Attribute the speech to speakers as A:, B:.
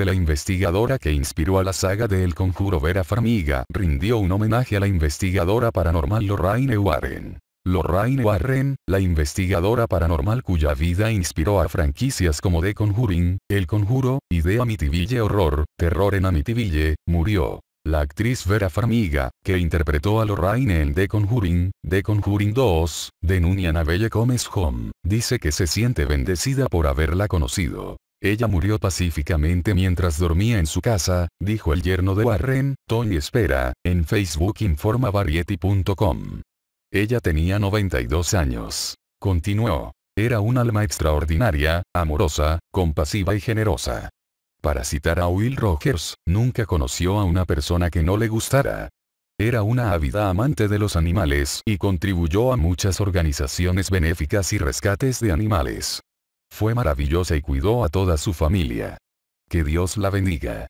A: la investigadora que inspiró a la saga de El Conjuro Vera Farmiga rindió un homenaje a la investigadora paranormal Lorraine Warren. Lorraine Warren, la investigadora paranormal cuya vida inspiró a franquicias como The Conjuring, El Conjuro, y The Amityville Horror, Terror en Amityville, murió. La actriz Vera Farmiga, que interpretó a Lorraine en The Conjuring, The Conjuring 2, de y Belle Comes Home, dice que se siente bendecida por haberla conocido. Ella murió pacíficamente mientras dormía en su casa, dijo el yerno de Warren, Tony Espera, en Facebook informa variety.com. Ella tenía 92 años. Continuó. Era un alma extraordinaria, amorosa, compasiva y generosa. Para citar a Will Rogers, nunca conoció a una persona que no le gustara. Era una ávida amante de los animales y contribuyó a muchas organizaciones benéficas y rescates de animales. Fue maravillosa y cuidó a toda su familia. Que Dios la bendiga.